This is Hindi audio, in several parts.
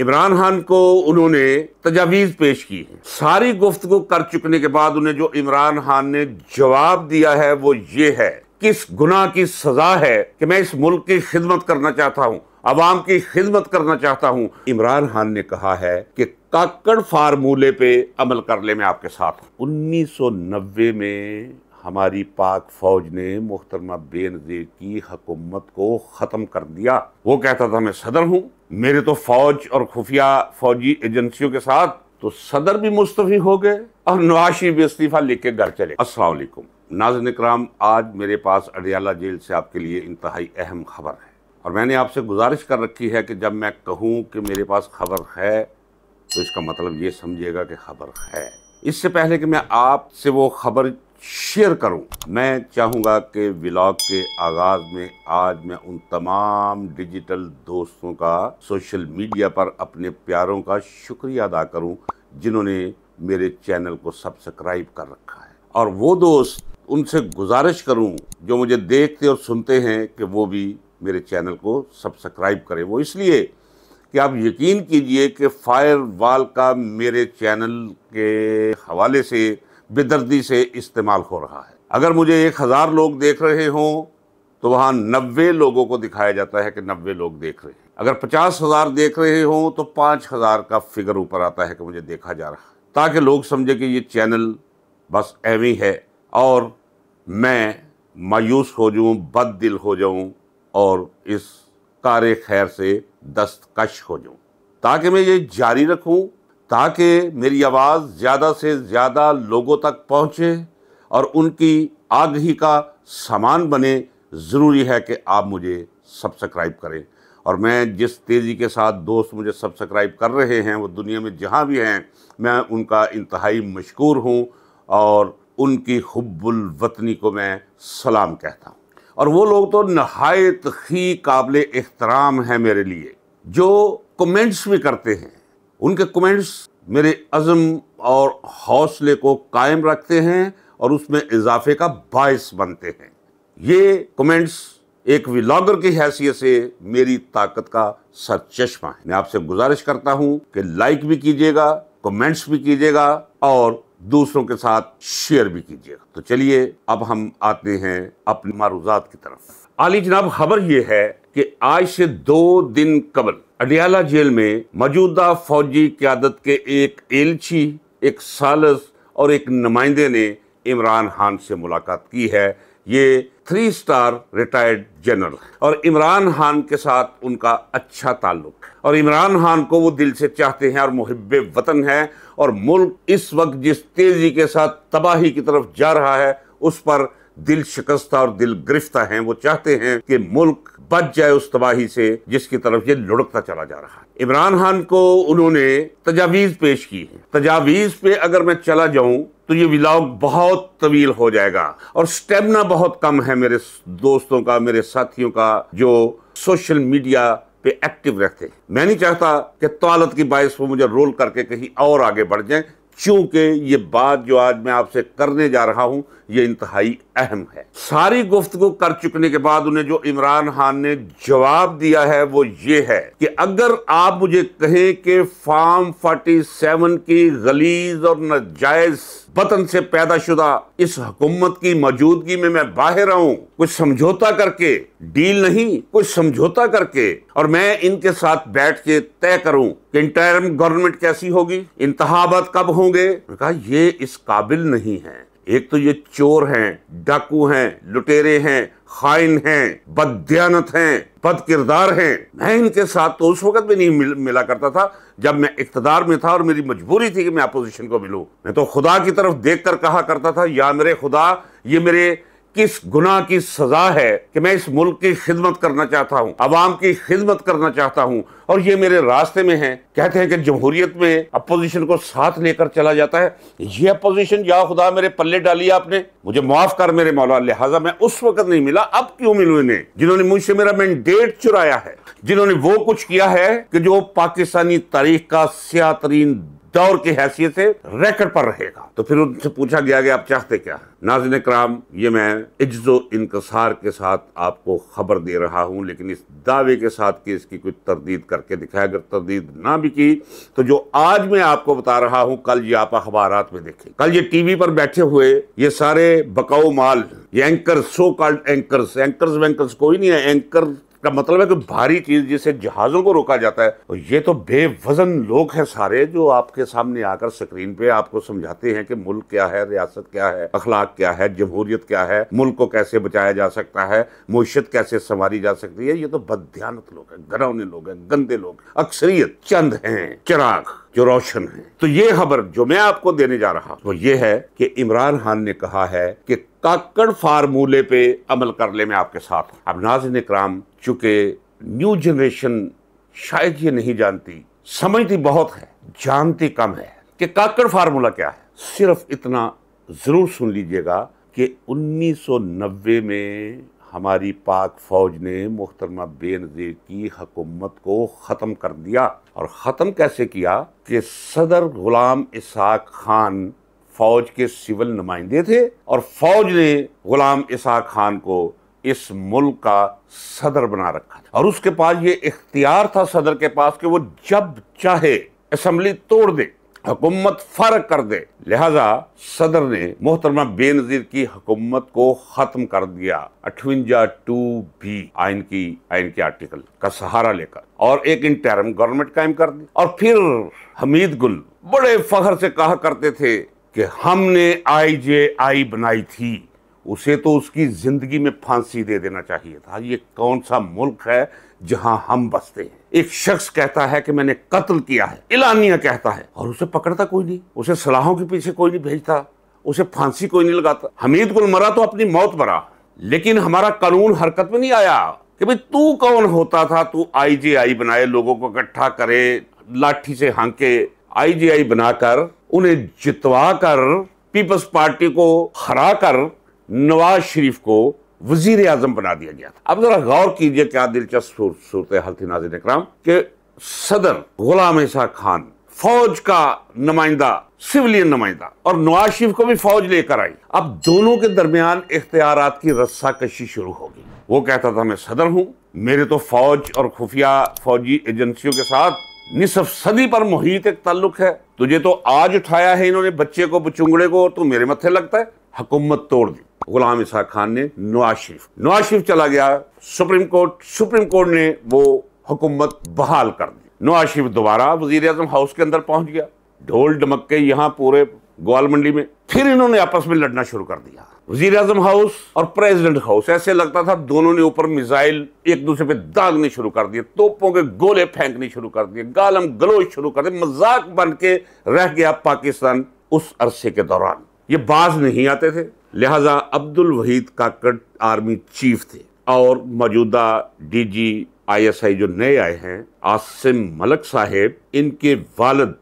इमरान खान को उन्होंने तजावीज़ पेश की है सारी गुफ्तगु कर चुकने के बाद उन्हें जो इमरान खान ने जवाब दिया है वो ये है किस गुनाह की सज़ा है कि मैं इस मुल्क की खिदमत करना चाहता हूँ आवाम की खिदमत करना चाहता हूँ इमरान खान ने कहा है कि काकड़ फार्मूले पे अमल कर ले मैं आपके साथ उन्नीस सौ नब्बे में हमारी पाक फौज ने मुख्तरमा बेनजीर की हकूमत को ख़त्म कर दिया वो कहता था मैं सदर हूँ मेरे तो फौज और खुफिया फौजी एजेंसियों के साथ तो सदर भी मुस्तफ़ी हो गए और नवाशी भी इस्तीफा लिख के घर चले असलाकुम नाजन कराम आज मेरे पास अडियाला जेल से आपके लिए इंतहाई अहम खबर है और मैंने आपसे गुजारिश कर रखी है कि जब मैं कहूँ कि मेरे पास खबर है तो इसका मतलब ये समझिएगा कि खबर है इससे पहले कि मैं आपसे वो खबर शेयर करूं मैं चाहूंगा कि व्लॉग के आगाज में आज मैं उन तमाम डिजिटल दोस्तों का सोशल मीडिया पर अपने प्यारों का शुक्रिया अदा करूं जिन्होंने मेरे चैनल को सब्सक्राइब कर रखा है और वो दोस्त उनसे गुजारिश करूं जो मुझे देखते और सुनते हैं कि वो भी मेरे चैनल को सब्सक्राइब करें वो इसलिए कि आप यकीन कीजिए कि फायर वाल का मेरे चैनल के हवाले से बेदर्दी से इस्तेमाल हो रहा है अगर मुझे एक हज़ार लोग देख रहे हों तो वहाँ नब्बे लोगों को दिखाया जाता है कि नब्बे लोग देख रहे हैं अगर पचास हज़ार देख रहे हों तो पाँच हज़ार का फिगर ऊपर आता है कि मुझे देखा जा रहा है ताकि लोग समझे कि ये चैनल बस एवी है और मैं मायूस हो जाऊँ बद दिल हो जाऊँ और इस कार खैर से दस्तकश हो जाऊँ ताकि मैं ये जारी रखूँ ताकि मेरी आवाज़ ज़्यादा से ज़्यादा लोगों तक पहुँचे और उनकी आगही का सामान बने ज़रूरी है कि आप मुझे सब्सक्राइब करें और मैं जिस तेज़ी के साथ दोस्त मुझे सब्सक्राइब कर रहे हैं वो दुनिया में जहाँ भी हैं मैं उनका इंतहाई मशहूर हूँ और उनकी हब्बुल वतनी को मैं सलाम कहता हूँ और वो लोग तो नहायत ही काबिल एहतराम हैं मेरे लिए जो कमेंट्स भी करते हैं उनके कमेंट्स मेरे अज़म और हौसले को कायम रखते हैं और उसमें इजाफे का बायस बनते हैं ये कमेंट्स एक व्लागर की हैसियत से मेरी ताकत का चश्मा है मैं आपसे गुजारिश करता हूँ कि लाइक भी कीजिएगा कमेंट्स भी कीजिएगा और दूसरों के साथ शेयर भी कीजिएगा तो चलिए अब हम आते हैं अपने मारूजात की तरफ आली जनाब खबर यह है कि आज से दो दिन कबल अडियाला जेल में मौजूदा फौजी क्यादत के एक एलची एक सालस और एक नुमाइंदे ने इमरान खान से मुलाकात की है ये थ्री स्टार रिटायर्ड जनरल और इमरान खान के साथ उनका अच्छा ताल्लुक और इमरान खान को वो दिल से चाहते हैं और मुहब वतन है और मुल्क इस वक्त जिस तेज़ी के साथ तबाही की तरफ जा रहा है उस पर दिल शिकस्ता और दिल गिरफ्तार हैं वो चाहते हैं कि मुल्क बच जाए उस तबाही से जिसकी तरफ ये लुढ़कता चला जा रहा है इमरान खान को उन्होंने तजावीज पेश की है तजावीज पे अगर मैं चला जाऊं तो ये विलाग बहुत तवील हो जाएगा और स्टेमिना बहुत कम है मेरे दोस्तों का मेरे साथियों का जो सोशल मीडिया पे एक्टिव रहते हैं मैं नहीं चाहता कि तौलत की बायस वो मुझे रोल करके कहीं और आगे बढ़ जाए चूंकि ये बात जो आज मैं आपसे करने जा रहा हूं ये इंतहाई अहम है सारी गुफ्तु कर चुकने के बाद उन्हें जो इमरान खान ने जवाब दिया है वो ये है कि अगर आप मुझे कहें कि फार्म सेवन की गलीज और नजायज वतन से पैदाशुदा इस हुकूमत की मौजूदगी में मैं बाहर आऊं कुछ समझौता करके डील नहीं कुछ समझौता करके और मैं इनके साथ बैठ के तय करूं कि इंटरम गवर्नमेंट कैसी होगी इंतहाबात कब होंगे कहा ये इस काबिल नहीं है एक तो ये चोर हैं डाकू हैं लुटेरे हैं खाइन हैं बदयानत हैं बद किरदार हैं मैं इनके साथ तो उस वक्त भी नहीं मिल, मिला करता था जब मैं इकतदार में था और मेरी मजबूरी थी कि मैं अपोजिशन को मिलूं। मैं तो खुदा की तरफ देख कर कहा करता था या मेरे खुदा ये मेरे किस गुना की सजा है कि मैं इस मुल्क की खिदमत करना चाहता हूँ आवाम की खिदमत करना चाहता हूँ और ये मेरे रास्ते में है कहते हैं कि जमहूरियत में अपोजिशन को साथ लेकर चला जाता है ये अपोजिशन या खुदा मेरे पल्ले डाली आपने मुझे माफ कर मेरे मौला लिहाजा मैं उस वक्त नहीं मिला अब क्यों मिलू इन्हें जिन्होंने मुझसे मेरा मैंडेट चुराया है जिन्होंने वो कुछ किया है कि जो पाकिस्तानी तारीख का सिया तरीन दौर की हैसियत से रेकर्ड पर रहेगा तो फिर उनसे पूछा गया कि आप चाहते क्या है नाजिन कराम ये मैं इज्जो इनकसार के साथ आपको खबर दे रहा हूँ लेकिन इस दावे के साथ कि इसकी कुछ तरदीद करके दिखाया अगर तरदीद ना भी की तो जो आज मैं आपको बता रहा हूँ कल ये आप अखबार में देखें कल ये टीवी पर बैठे हुए ये सारे बकाऊ माल ये anchor so called anchor anchors वैंकर्स कोई नहीं है एंकर का मतलब है कि भारी चीज जिसे जहाजों को रोका जाता है और ये तो बेवजन लोग हैं सारे जो आपके सामने आकर स्क्रीन पे आपको समझाते हैं कि मुल्क क्या है रियासत क्या है अखलाक क्या है जमहूरियत क्या है मुल्क को कैसे बचाया जा सकता है मीशत कैसे संवारी जा सकती है ये तो बदध्यानत लोग हैं घरौने लोग हैं गंदे लोग अक्सरियत चंद हैं चिराग जो रोशन है तो ये खबर जो मैं आपको देने जा रहा हूं वो ये है कि इमरान खान ने कहा है कि ताकड़ फार्मूले पे अमल करने में आपके साथ अब नाजिन कराम चूंकि न्यू जनरेशन शायद ये नहीं जानती समझती बहुत है जानती कम है कि काकड़ फार्मूला क्या है सिर्फ इतना ज़रूर सुन लीजिएगा कि 1990 में हमारी पाक फौज ने मुख्तरमा बेनजीर की हकूमत को ख़त्म कर दिया और ख़त्म कैसे किया कि सदर गुलाम इसहाक खान फौज के सिविल नुमाइंदे थे और फौज ने गुलाम इसा खान को इस मुल्क का सदर बना रखा था और उसके पास ये इख्तियार था सदर के पास कि वो जब चाहे असम्बली तोड़ दे हुकूमत फर्क कर दे लिहाजा सदर ने मोहतरमा बेनजीर की हुकूमत को खत्म कर दिया अठवंजा टू बी आइन की आइन के आर्टिकल का सहारा लेकर और एक इंटरम गवर्नमेंट कायम कर दी और फिर हमीद गुल बड़े फखर से कहा करते थे कि हमने आई जे आई बनाई थी उसे तो उसकी ज़िंदगी में फांसी दे देना चाहिए था ये कौन सा मुल्क है जहां हम बसते हैं एक शख्स कहता है कि मैंने कत्ल किया है इलानिया कहता है और उसे पकड़ता कोई नहीं उसे सलाहों के पीछे कोई नहीं भेजता उसे फांसी कोई नहीं लगाता हमीद गुल मरा तो अपनी मौत मरा लेकिन हमारा कानून हरकत में नहीं आया कि भाई तू कौन होता था तू आई जे आई बनाए लोगों को इकट्ठा करे लाठी से हांके आईजीआई बनाकर उन्हें जितवा कर पीपल्स पार्टी को हरा कर नवाज शरीफ को वजीर आजम बना दिया गया था अब जरा गौर कीजिए क्या दिलचस्प सूरत हाल थी नाजिन इक्राम के सदर गुलाम ऐसा खान फौज का नुमाइंदा सिविलियन नुमाइंदा और नवाज शरीफ को भी फौज लेकर आई अब दोनों के दरमियान इख्तियार की रस्सा कशी शुरू होगी वो कहता था मैं सदर हूं मेरे तो फौज और खुफिया फौजी एजेंसियों के साथ निसफसदी पर मोहित एक ताल्लुक है तुझे तो आज उठाया है इन्होंने बच्चे को बचुंगड़े को और तू मेरे मत्थे लगता है हुकूमत तोड़ दी गुलाम इसा खान ने नवाज शरीफ नवाज शरीफ चला गया सुप्रीम कोर्ट सुप्रीम कोर्ट ने वो हुकूमत बहाल कर दी नवाज शरीफ दोबारा वजीर आजम हाउस के अंदर पहुंच गया ढोल डमक्के यहाँ पूरे ग्वाल मंडी में फिर इन्होंने आपस में लड़ना शुरू कर दिया वजीर अजम हाउस और प्रेसिडेंट हाउस ऐसे लगता था दोनों ने ऊपर मिसाइल एक दूसरे पे दागने शुरू कर दिए तोपों के गोले फेंकने शुरू कर दिए गालम गलोच शुरू कर दिए मजाक बन के रह गया पाकिस्तान उस अरसे के दौरान ये बाज नहीं आते थे लिहाजा अब्दुल वहीद काकड़ आर्मी चीफ थे और मौजूदा एस आईएसआई जो नए आए हैं आसिम मलक साहेब इनके वालद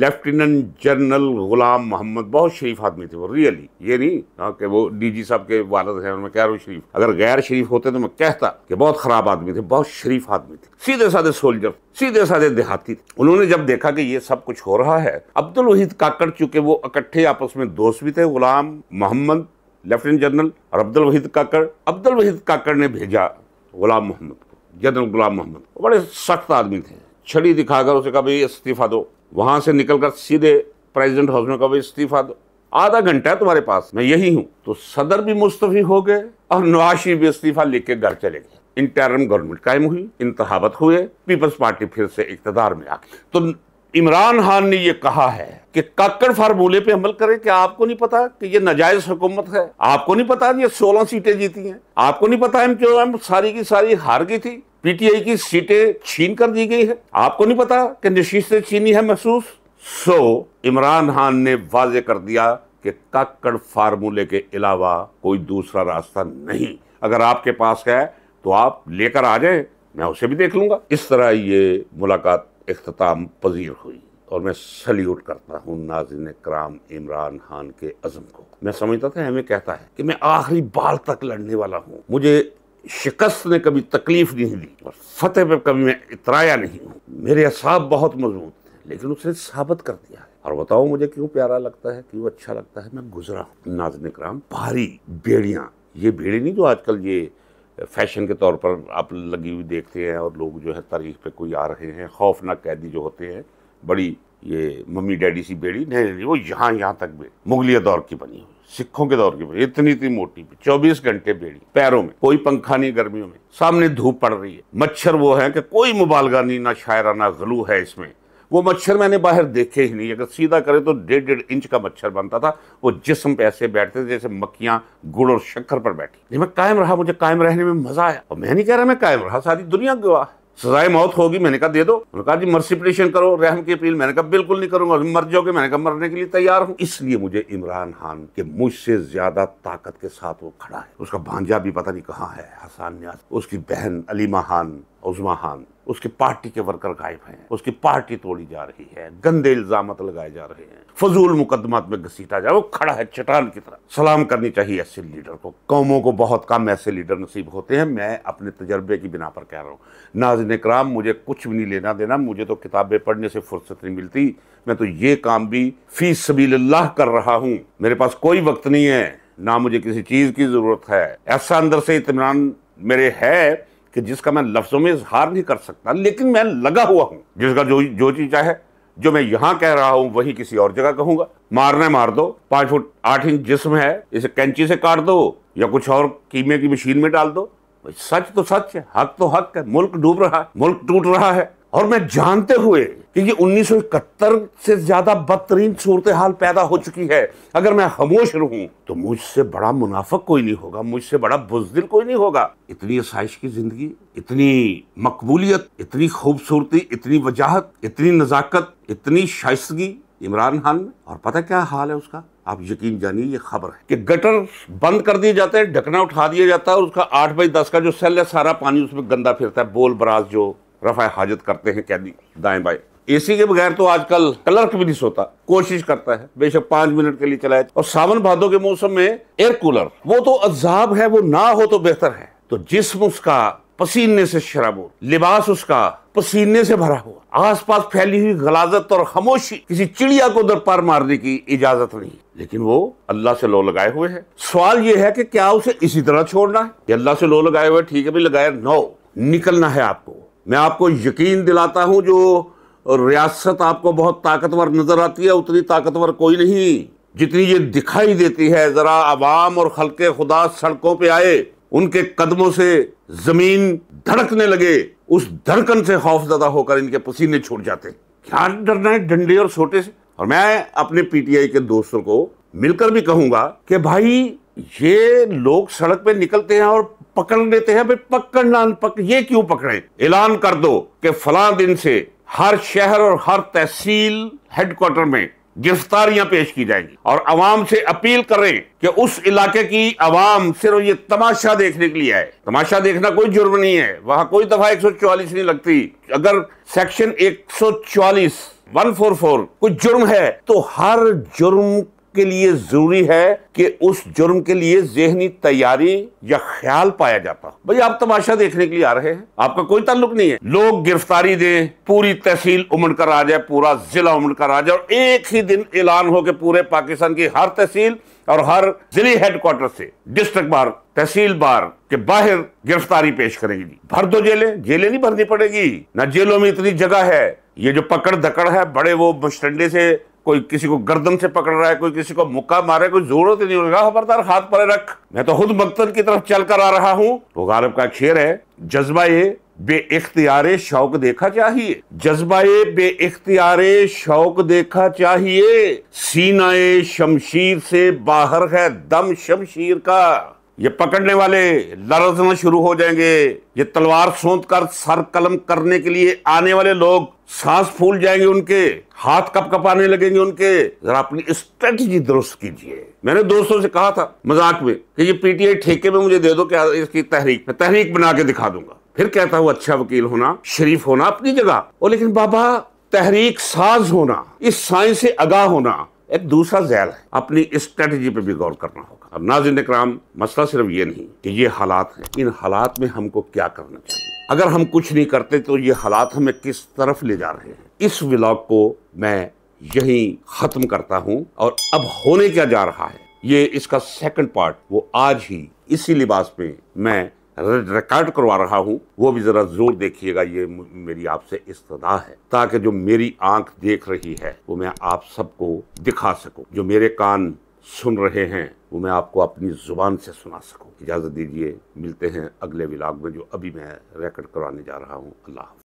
लेफ्टिनेंट जनरल गुलाम मोहम्मद बहुत शरीफ आदमी थे वो रियली ये नहीं हाँ, कि वो डीजी साहब के वालद हैं और मैं कह रहा हूँ शरीफ अगर गैर शरीफ होते तो मैं कहता कि बहुत ख़राब आदमी थे बहुत शरीफ आदमी थे सीधे साधे सोल्जर सीधे साधे देहाती थे उन्होंने जब देखा कि ये सब कुछ हो रहा है अब्दुल वहीद काकड़ चूंकि वो इकट्ठे आपस में दोस्त भी थे गुलाम मोहम्मद लेफ्टिनेंट जनरल और अब्दुल वहीद काकड़ अब्दुल वहीद काकड़ ने भेजा गुलाम मोहम्मद को जनरल गुलाम मोहम्मद बड़े सख्त आदमी थे छड़ी दिखाकर उसे कहा भाई इस्तीफा दो वहां से निकलकर सीधे प्रेसिडेंट हाउस में कहो इस्तीफा दो आधा घंटा है तुम्हारे पास मैं यही हूं तो सदर भी मुस्तफ़ी हो गए और नवाज शरीफ भी इस्तीफा लिख के घर चले गए इंटरम गवर्नमेंट कायम हुई इंतहावत हुए पीपल्स पार्टी फिर से इकतदार में आ गई तो इमरान खान ने यह कहा है कि काकड़ फार्मूले पे अमल करें कि आपको नहीं पता कि ये नजायज हुकूमत है आपको नहीं पता ये सोलह सीटें जीती हैं आपको नहीं पता एम क्यों एम सारी की सारी हार गई थी पीटीआई की सीटें छीन कर दी गई है आपको नहीं पता कि से छीनी है महसूस सो इमरान खान ने वाजे कर दिया कि काकड़ फार्मूले के अलावा कोई दूसरा रास्ता नहीं अगर आपके पास है तो आप लेकर आ जाए मैं उसे भी देख लूंगा इस तरह ये मुलाकात अख्ताम पजीर हुई और मैं सल्यूट करता हूँ नाजिन कराम इमरान खान के अज़म को मैं समझता था हमें कहता है कि मैं आखिरी बाल तक लड़ने वाला हूँ मुझे शिकस्त ने कभी तकलीफ नहीं दी और फतेह पे कभी मैं इतराया नहीं हूँ मेरे असाब बहुत मजबूत थे लेकिन उसने साबित कर दिया है और बताओ मुझे क्यों प्यारा लगता है क्यों अच्छा लगता है मैं गुजरा नाजन कराम भारी बेड़ियाँ ये बेड़ी नहीं जो आजकल ये फैशन के तौर पर आप लगी हुई देखते हैं और लोग जो है तारीख पे कोई आ रहे हैं खौफनाक कैदी जो होते हैं बड़ी ये मम्मी डैडी सी बेड़ी नहीं नहीं वो यहाँ यहाँ तक मुगलिया दौर की बनी हुई सिखों के दौर की इतनी इतनी मोटी चौबीस घंटे बेड़ी पैरों में कोई पंखा नहीं गर्मियों में सामने धूप पड़ रही है मच्छर वो है कि कोई मुबालगा नहीं ना शायरा ना गलू है इसमें वो मच्छर मैंने बाहर देखे ही नहीं अगर सीधा करे तो डेढ़ डेढ़ इंच का मच्छर बनता था वो जिसम पे ऐसे बैठते थे जैसे मक्खियां गुड़ और शक्कर पर बैठी मैं कायम रहा मुझे कायम रहने में मजा आया और मैं नहीं कह रहा मैं कायम रहा सारी दुनिया गवाह सजाए मौत होगी मैंने कहा दे दो उन्होंने कहा जी मर्सी पिटिशन करो रहम की अपील मैंने कहा बिल्कुल नहीं करूंगा मर जाओगे मैंने कहा मरने के लिए तैयार हूँ इसलिए मुझे इमरान खान के मुझसे ज्यादा ताकत के साथ वो खड़ा है उसका भांजा भी पता नहीं कहाँ है हसान न्याज उसकी बहन अलीमा खान उजमा खान उसकी पार्टी के वर्कर गायब हैं उसकी पार्टी तोड़ी जा रही है गंदे इल्जाम लगाए जा रहे हैं फजूल मुकदमात में घसीटा जा वो खड़ा है चटान की तरह सलाम करनी चाहिए ऐसे लीडर को कौमों को बहुत कम ऐसे लीडर नसीब होते हैं मैं अपने तजर्बे की बिना पर कह रहा हूँ नाजन कराम मुझे कुछ भी नहीं लेना देना मुझे तो किताबें पढ़ने से फुर्सत नहीं मिलती मैं तो ये काम भी फी सबील कर रहा हूँ मेरे पास कोई वक्त नहीं है ना मुझे किसी चीज़ की ज़रूरत है ऐसा अंदर से इतमान मेरे है कि जिसका मैं लफ्ज़ों में इजहार नहीं कर सकता लेकिन मैं लगा हुआ हूँ जिसका जो जो चीज़ चाहे जो मैं यहाँ कह रहा हूँ वही किसी और जगह कहूंगा मारना मार दो पांच फुट आठ इंच जिसम है इसे कैंची से काट दो या कुछ और कीमे की मशीन में डाल दो सच तो सच है हक तो हक है मुल्क डूब रहा है मुल्क टूट रहा है और मैं जानते हुए कि ये 1971 से ज्यादा बदतरीन सूरत हाल पैदा हो चुकी है अगर मैं खामोश रहूं तो मुझसे बड़ा मुनाफा कोई नहीं होगा मुझसे बड़ा बुजदिल कोई नहीं होगा इतनी आसाइश की जिंदगी इतनी मकबूलियत इतनी खूबसूरती इतनी वजाहत इतनी नज़ाकत इतनी शाइस्तगी इमरान खान में और पता क्या हाल है उसका आप यकीन जानिए ये खबर है कि गटर बंद कर दिए जाते हैं ढकना उठा दिया जाता है और उसका आठ बाई दस का जो सेल है सारा पानी उसमें गंदा फिरता है बोल बराज जो रफा हाजत करते हैं कैदी दाएं बाएं एसी के बगैर तो आजकल क्लर्क भी नहीं सोता कोशिश करता है बेशक पांच मिनट के लिए चलाए और सावन भादो के मौसम में एयर कूलर वो तो अजाब है वो ना हो तो बेहतर है तो जिस्म उसका पसीने से हो लिबास उसका पसीने से भरा हुआ आसपास फैली हुई गलाजत और खामोशी किसी चिड़िया को उधर पार मारने की इजाजत नहीं लेकिन वो अल्लाह से लो लगाए हुए है सवाल ये है कि क्या उसे इसी तरह छोड़ना है अल्लाह से लो लगाए हुए ठीक है भी लगाया नो निकलना है आपको मैं आपको यकीन दिलाता हूँ जो रियासत आपको बहुत ताकतवर नज़र आती है उतनी ताकतवर कोई नहीं जितनी ये दिखाई देती है ज़रा आवाम और हल्के खुदा सड़कों पे आए उनके कदमों से ज़मीन धड़कने लगे उस धड़कन से खौफ ज्यादा होकर इनके पसीने छूट जाते क्या डरना है डंडे और छोटे से और मैं अपने पीटीआई के दोस्तों को मिलकर भी कहूंगा कि भाई ये लोग सड़क पे निकलते हैं और पकड़ लेते हैं फिर पकड़ना पक, ये क्यों पकड़े ऐलान कर दो कि फला दिन से हर शहर और हर तहसील हेडक्वार्टर में गिरफ्तारियां पेश की जाएंगी और आवाम से अपील करें कि उस इलाके की आवाम सिर्फ ये तमाशा देखने के लिए आए तमाशा देखना कोई जुर्म नहीं है वहां कोई दफा 144 नहीं लगती अगर सेक्शन 144 144 कुछ जुर्म है तो हर जुर्म के लिए जरूरी है कि उस जुर्म के लिए जहनी तैयारी या ख्याल पाया जाता भाई आप तमाशा देखने के लिए आ रहे हैं आपका कोई ताल्लुक नहीं है लोग गिरफ्तारी दें पूरी तहसील उमड़ कर आ जाए पूरा जिला उमड़ कर आ जाए और एक ही दिन ऐलान हो के पूरे पाकिस्तान की हर तहसील और हर जिले हेडक्वार्टर से डिस्ट्रिक्ट बार तहसील बार के बाहर गिरफ्तारी पेश करेगी जी भर दो जेलें जेलें नहीं भरनी पड़ेगी ना जेलों में इतनी जगह है ये जो पकड़ धकड़ है बड़े वो मुस्टंडे से कोई किसी को गर्दन से पकड़ रहा है कोई किसी को मुक्का है कोई जोरों से नहीं होगा हाँ, खबरदार हाथ पर रख मैं तो खुद मक्तन की तरफ चल कर आ रहा हूँ तो गालिब का शेर है जज्बा ये बे इख्तियारे शौक देखा चाहिए जज्बा बे इख्तियारे शौक देखा चाहिए सीनाए शमशीर से बाहर है दम शमशीर का ये पकड़ने वाले लड़ना शुरू हो जाएंगे ये तलवार सौंत कर सर कलम करने के लिए आने वाले लोग सांस फूल जाएंगे उनके हाथ कप कपाने लगेंगे उनके जरा अपनी स्ट्रेटजी दुरुस्त कीजिए मैंने दोस्तों से कहा था मजाक में कि ये पीटीआई ठेके में मुझे दे दो क्या इसकी तहरीक मैं तहरीक बना के दिखा दूंगा फिर कहता हूँ अच्छा वकील होना शरीफ होना अपनी जगह और लेकिन बाबा तहरीक साज होना इस साइंस से आगाह होना एक दूसरा जैल है अपनी स्ट्रेटजी पे भी गौर करना होगा अब नाजिन कराम मसला सिर्फ ये नहीं कि ये हालात हैं इन हालात में हमको क्या करना चाहिए अगर हम कुछ नहीं करते तो ये हालात हमें किस तरफ ले जा रहे हैं इस व्लॉग को मैं यहीं ख़त्म करता हूँ और अब होने क्या जा रहा है ये इसका सेकंड पार्ट वो आज ही इसी लिबास में मैं रिकॉर्ड करवा रहा हूँ वो भी ज़रा ज़ोर देखिएगा ये मेरी आपसे इस्तः है ताकि जो मेरी आंख देख रही है वो मैं आप सबको दिखा सकूँ जो मेरे कान सुन रहे हैं वो मैं आपको अपनी ज़ुबान से सुना सकूँ इजाज़त दीजिए मिलते हैं अगले विलाग में जो अभी मैं रिकॉर्ड करवाने जा रहा हूँ अल्लाह